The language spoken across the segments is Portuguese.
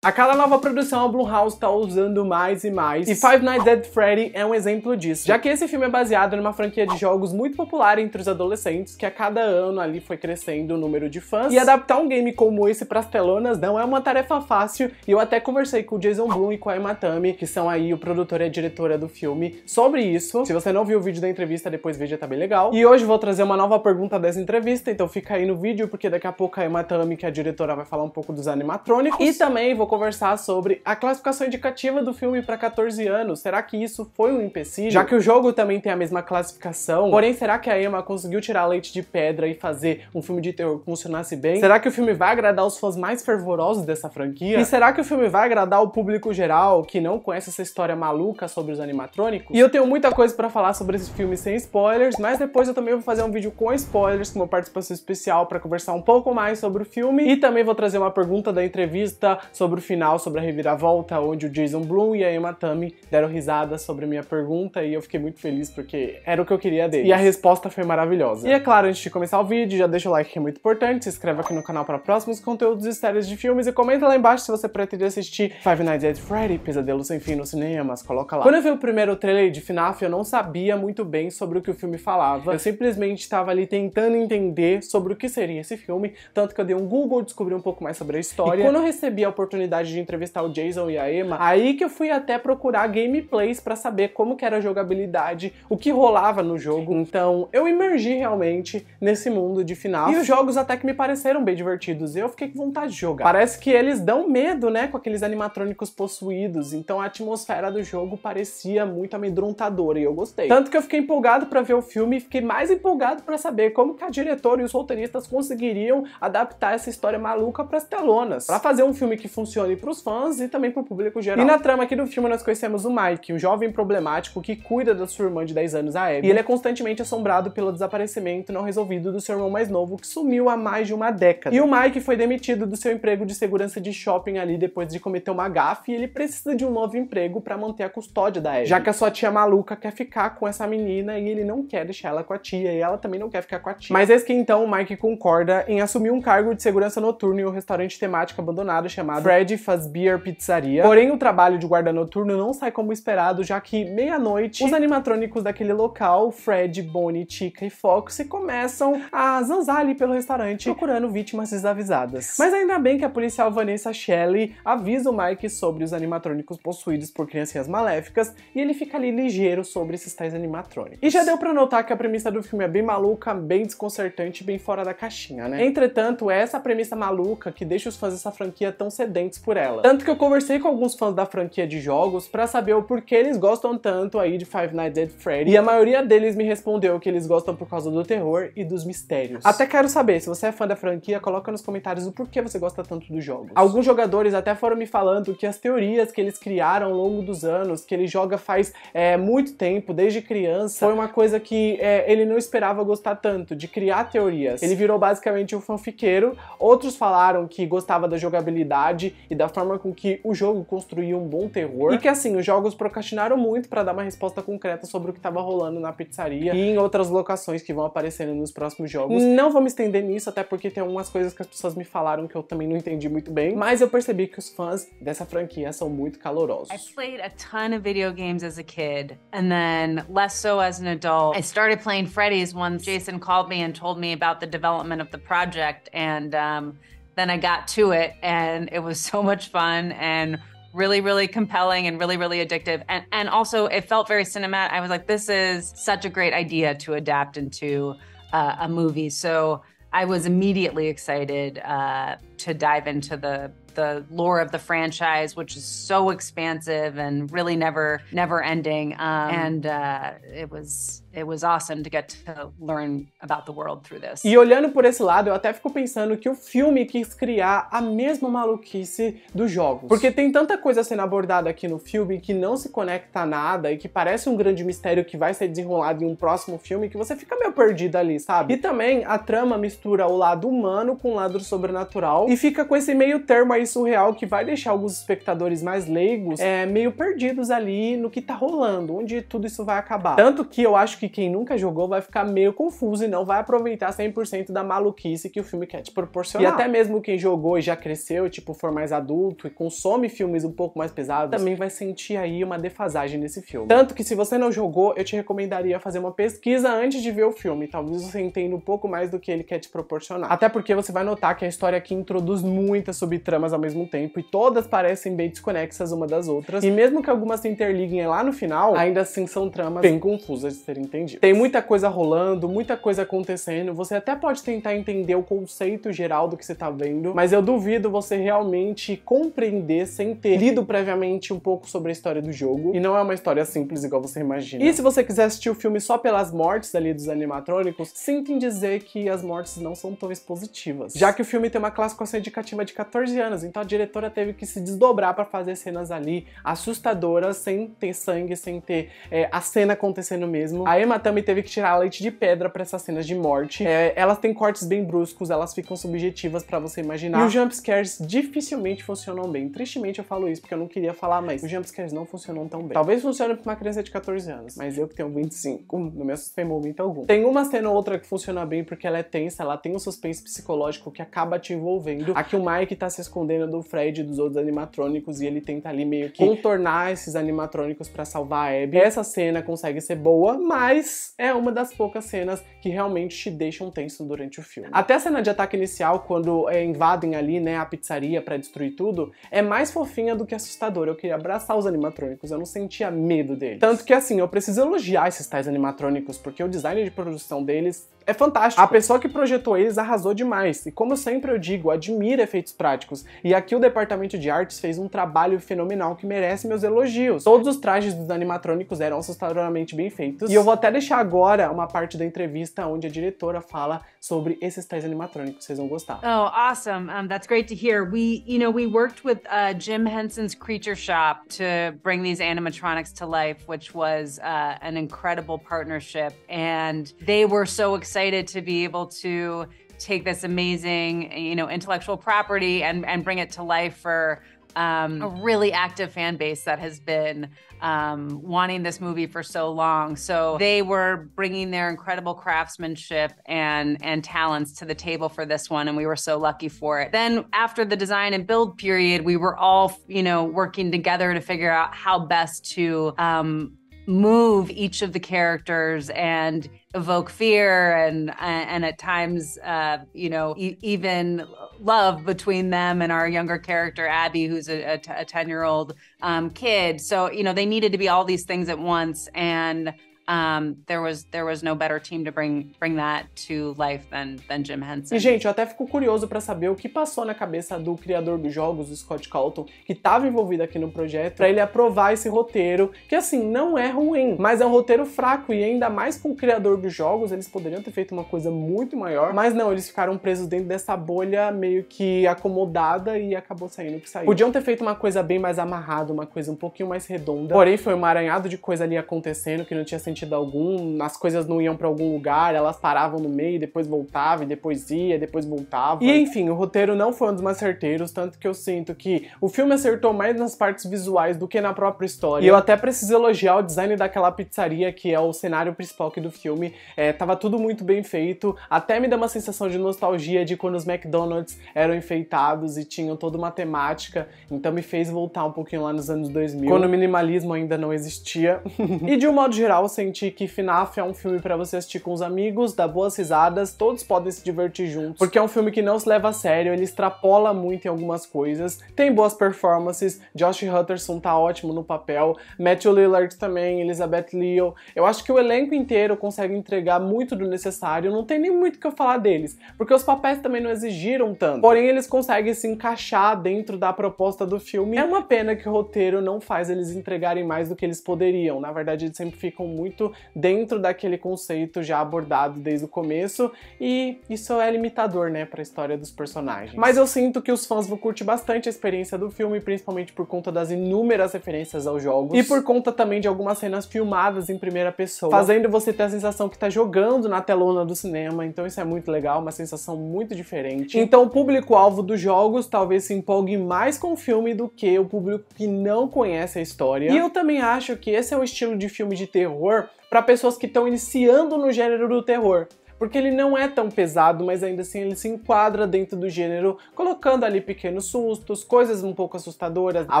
A cada nova produção, a Blumhouse está usando mais e mais, e Five Nights at Freddy é um exemplo disso, já que esse filme é baseado numa franquia de jogos muito popular entre os adolescentes, que a cada ano ali foi crescendo o número de fãs, e adaptar um game como esse para telonas não é uma tarefa fácil, e eu até conversei com o Jason Blum e com a Emma Tami, que são aí o produtor e a diretora do filme, sobre isso. Se você não viu o vídeo da entrevista, depois veja, tá bem legal. E hoje vou trazer uma nova pergunta dessa entrevista, então fica aí no vídeo, porque daqui a pouco a Emma Tami, que é a diretora, vai falar um pouco dos animatrônicos, e também vou conversar sobre a classificação indicativa do filme para 14 anos. Será que isso foi um empecilho? Já que o jogo também tem a mesma classificação, porém será que a Emma conseguiu tirar leite de pedra e fazer um filme de terror que funcionasse bem? Será que o filme vai agradar os fãs mais fervorosos dessa franquia? E será que o filme vai agradar o público geral que não conhece essa história maluca sobre os animatrônicos? E eu tenho muita coisa para falar sobre esse filme sem spoilers, mas depois eu também vou fazer um vídeo com spoilers com uma participação especial para conversar um pouco mais sobre o filme e também vou trazer uma pergunta da entrevista sobre final, sobre a reviravolta, onde o Jason Bloom e a Emma Tami deram risada sobre a minha pergunta e eu fiquei muito feliz porque era o que eu queria deles. E a resposta foi maravilhosa. E é claro, antes de começar o vídeo, já deixa o like que é muito importante, se inscreve aqui no canal para próximos conteúdos e séries de filmes e comenta lá embaixo se você pretende assistir Five Nights at Freddy, Pesadelo Sem Fim no cinemas, coloca lá. Quando eu vi o primeiro trailer de FNAF, eu não sabia muito bem sobre o que o filme falava. Eu simplesmente estava ali tentando entender sobre o que seria esse filme, tanto que eu dei um Google, descobri um pouco mais sobre a história. E quando eu recebi a oportunidade oportunidade de entrevistar o Jason e a Emma, aí que eu fui até procurar gameplays para saber como que era a jogabilidade, o que rolava no jogo. Então, eu emergi realmente nesse mundo de final. E os jogos até que me pareceram bem divertidos. Eu fiquei com vontade de jogar. Parece que eles dão medo, né, com aqueles animatrônicos possuídos. Então, a atmosfera do jogo parecia muito amedrontadora e eu gostei. Tanto que eu fiquei empolgado para ver o filme e fiquei mais empolgado para saber como que a diretora e os roteiristas conseguiriam adaptar essa história maluca para as telonas. Para fazer um filme que funcione funcione para os fãs e também para o público geral. E na trama aqui do filme nós conhecemos o Mike, um jovem problemático que cuida da sua irmã de 10 anos, a Abby, e ele é constantemente assombrado pelo desaparecimento não resolvido do seu irmão mais novo, que sumiu há mais de uma década. E o Mike foi demitido do seu emprego de segurança de shopping ali depois de cometer uma gafe e ele precisa de um novo emprego para manter a custódia da Abby. Já que a sua tia maluca quer ficar com essa menina e ele não quer deixar ela com a tia e ela também não quer ficar com a tia. Mas eis que então o Mike concorda em assumir um cargo de segurança noturno em um restaurante temático abandonado chamado Fred Fred Faz Beer Pizzaria. Porém, o trabalho de guarda noturno não sai como esperado, já que meia-noite os animatrônicos daquele local, Fred, Bonnie, Chica e Fox, começam a zanzar ali pelo restaurante procurando vítimas desavisadas. Mas ainda bem que a policial Vanessa Shelley avisa o Mike sobre os animatrônicos possuídos por criancinhas maléficas e ele fica ali ligeiro sobre esses tais animatrônicos. E já deu pra notar que a premissa do filme é bem maluca, bem desconcertante, bem fora da caixinha, né? Entretanto, essa premissa maluca que deixa os fãs dessa franquia tão sedentos por ela. Tanto que eu conversei com alguns fãs da franquia de jogos para saber o porquê eles gostam tanto aí de Five Nights at Freddy, e a maioria deles me respondeu que eles gostam por causa do terror e dos mistérios. Até quero saber, se você é fã da franquia, coloca nos comentários o porquê você gosta tanto dos jogos. Alguns jogadores até foram me falando que as teorias que eles criaram ao longo dos anos, que ele joga faz é, muito tempo, desde criança, foi uma coisa que é, ele não esperava gostar tanto, de criar teorias. Ele virou basicamente um fanfiqueiro, outros falaram que gostava da jogabilidade e da forma com que o jogo construía um bom terror. E que assim, os jogos procrastinaram muito para dar uma resposta concreta sobre o que estava rolando na pizzaria e em outras locações que vão aparecendo nos próximos jogos. Não vou me estender nisso, até porque tem algumas coisas que as pessoas me falaram que eu também não entendi muito bem, mas eu percebi que os fãs dessa franquia são muito calorosos. I played a ton of video games as a kid and then less so as an adult. I started playing Freddy's once Jason called me and told me about the development of the project and um then I got to it and it was so much fun and really really compelling and really really addictive and and also it felt very cinematic. I was like this is such a great idea to adapt into uh, a movie. So I was immediately excited uh, to dive into the the lore of the franchise, which is so expansive and really never never ending. Um, and uh, it was it was awesome to get to learn about the world through this. E olhando por esse lado, eu até fico pensando que o filme quis criar a mesma maluquice dos jogos. Porque tem tanta coisa sendo abordada aqui no filme que não se conecta a nada e que parece um grande mistério que vai ser desenrolado em um próximo filme que você fica meio perdido ali, sabe? E também a trama mistura o lado humano com o lado sobrenatural e fica com esse meio termo aí surreal que vai deixar alguns espectadores mais leigos é, meio perdidos ali no que tá rolando, onde tudo isso vai acabar. Tanto que eu acho que quem nunca jogou vai ficar meio confuso e não vai aproveitar 100% da maluquice que o filme quer te proporcionar. E até mesmo quem jogou e já cresceu, tipo, for mais adulto e consome filmes um pouco mais pesados, também vai sentir aí uma defasagem nesse filme. Tanto que se você não jogou, eu te recomendaria fazer uma pesquisa antes de ver o filme. Talvez você entenda um pouco mais do que ele quer te proporcionar. Até porque você vai notar que é a história aqui introduz muitas subtramas ao mesmo tempo e todas parecem bem desconexas uma das outras. E mesmo que algumas se interliguem lá no final, ainda assim são tramas bem confusas de serem entendi. Tem muita coisa rolando, muita coisa acontecendo. Você até pode tentar entender o conceito geral do que você tá vendo, mas eu duvido você realmente compreender sem ter lido previamente um pouco sobre a história do jogo. E não é uma história simples igual você imagina. E se você quiser assistir o filme só pelas mortes ali dos animatrônicos, sinto em dizer que as mortes não são tão expositivas. Já que o filme tem uma classificação indicativa de 14 anos, então a diretora teve que se desdobrar para fazer cenas ali assustadoras, sem ter sangue, sem ter é, a cena acontecendo mesmo. A a Emma também teve que tirar leite de pedra para essas cenas de morte. É, elas têm cortes bem bruscos, elas ficam subjetivas para você imaginar. E os jumpscares dificilmente funcionam bem. Tristemente eu falo isso porque eu não queria falar, mas os jumpscares não funcionam tão bem. Talvez funcione pra uma criança de 14 anos, mas eu que tenho 25, hum, não me assustei momento algum. Tem uma cena ou outra que funciona bem porque ela é tensa, ela tem um suspense psicológico que acaba te envolvendo. Aqui o Mike tá se escondendo do Fred e dos outros animatrônicos e ele tenta ali meio que contornar esses animatrônicos para salvar a Abby. Essa cena consegue ser boa, mas mas é uma das poucas cenas que realmente te deixam tenso durante o filme. Até a cena de ataque inicial, quando é, invadem ali, né, a pizzaria para destruir tudo, é mais fofinha do que assustadora. Eu queria abraçar os animatrônicos, eu não sentia medo deles. Tanto que assim, eu preciso elogiar esses tais animatrônicos, porque o design de produção deles é fantástico. A pessoa que projetou eles arrasou demais. E como sempre eu digo, admira efeitos práticos. E aqui o departamento de artes fez um trabalho fenomenal que merece meus elogios. Todos os trajes dos animatrônicos eram assustadoramente bem feitos. E eu vou até deixar agora uma parte da entrevista onde a diretora fala sobre esses tais animatrônicos. Vocês vão gostar. Oh, awesome. Um, that's great to hear. We, you know, we worked with uh, Jim Henson's Creature Shop to bring these animatronics to life, which was uh, an incredible partnership. And they were so excited to be able to take this amazing, you know, intellectual property and, and bring it to life for um, a really active fan base that has been um, wanting this movie for so long. So they were bringing their incredible craftsmanship and and talents to the table for this one, and we were so lucky for it. Then after the design and build period, we were all you know working together to figure out how best to um, move each of the characters and evoke fear and and at times uh, you know e- even love between them and our younger character Abby who's a, a, t- a 10 year old um, kid so you know they needed to be all these things at once and Um, there was there was no better team to bring bring that to life than, than Jim Henson. E gente, eu até fico curioso para saber o que passou na cabeça do criador dos jogos, o Scott Calton, que estava envolvido aqui no projeto, para ele aprovar esse roteiro, que assim não é ruim, mas é um roteiro fraco e ainda mais com o criador dos jogos, eles poderiam ter feito uma coisa muito maior, mas não, eles ficaram presos dentro dessa bolha meio que acomodada e acabou saindo o que saiu. Podiam ter feito uma coisa bem mais amarrada, uma coisa um pouquinho mais redonda. Porém, foi um aranhado de coisa ali acontecendo que não tinha sentido sentido algum, as coisas não iam para algum lugar, elas paravam no meio, depois voltavam, e depois ia, depois voltava. E enfim, o roteiro não foi um dos mais certeiros, tanto que eu sinto que o filme acertou mais nas partes visuais do que na própria história. E eu até preciso elogiar o design daquela pizzaria que é o cenário principal aqui do filme. É, tava tudo muito bem feito, até me dá uma sensação de nostalgia de quando os McDonald's eram enfeitados e tinham toda uma temática, então me fez voltar um pouquinho lá nos anos 2000, quando o minimalismo ainda não existia. e de um modo geral, sem sentir que FNAF é um filme para você assistir com os amigos, dar boas risadas, todos podem se divertir juntos, porque é um filme que não se leva a sério, ele extrapola muito em algumas coisas, tem boas performances, Josh Hutcherson tá ótimo no papel, Matthew Lillard também, Elizabeth Leo, eu acho que o elenco inteiro consegue entregar muito do necessário, não tem nem muito o que eu falar deles, porque os papéis também não exigiram tanto, porém eles conseguem se encaixar dentro da proposta do filme. É uma pena que o roteiro não faz eles entregarem mais do que eles poderiam, na verdade eles sempre ficam muito feito dentro daquele conceito já abordado desde o começo e isso é limitador, né, para a história dos personagens. Mas eu sinto que os fãs vão curtir bastante a experiência do filme, principalmente por conta das inúmeras referências aos jogos e por conta também de algumas cenas filmadas em primeira pessoa, fazendo você ter a sensação que está jogando na telona do cinema. Então isso é muito legal, uma sensação muito diferente. Então o público-alvo dos jogos talvez se empolgue mais com o filme do que o público que não conhece a história. E eu também acho que esse é um estilo de filme de terror para pessoas que estão iniciando no gênero do terror porque ele não é tão pesado, mas ainda assim ele se enquadra dentro do gênero, colocando ali pequenos sustos, coisas um pouco assustadoras. A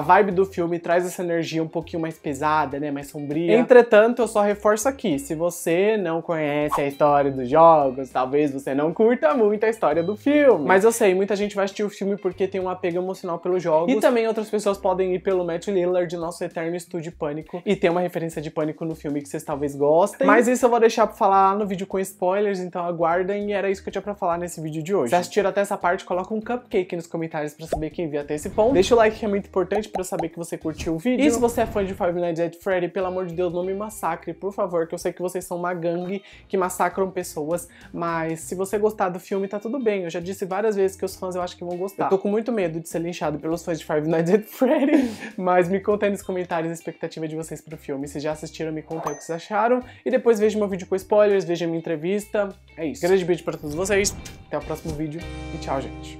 vibe do filme traz essa energia um pouquinho mais pesada, né, mais sombria. Entretanto, eu só reforço aqui, se você não conhece a história dos jogos, talvez você não curta muito a história do filme. Mas eu sei, muita gente vai assistir o filme porque tem um apego emocional pelos jogos, e também outras pessoas podem ir pelo Matt Lillard, nosso eterno estúdio Pânico, e tem uma referência de Pânico no filme que vocês talvez gostem. Mas isso eu vou deixar pra falar no vídeo com spoilers, então aguardem. E era isso que eu tinha pra falar nesse vídeo de hoje. Se assistiram até essa parte, coloca um cupcake nos comentários pra saber quem viu até esse ponto. Deixa o like que é muito importante pra eu saber que você curtiu o vídeo. E se você é fã de Five Nights at Freddy, pelo amor de Deus, não me massacre, por favor, que eu sei que vocês são uma gangue que massacram pessoas, mas se você gostar do filme, tá tudo bem. Eu já disse várias vezes que os fãs eu acho que vão gostar. Eu tô com muito medo de ser linchado pelos fãs de Five Nights at Freddy, mas me conta aí nos comentários a expectativa de vocês pro filme. Se já assistiram, me aí o que vocês acharam. E depois veja meu vídeo com spoilers, veja minha entrevista é isso. Grande beijo para todos vocês, até o próximo vídeo e tchau, gente.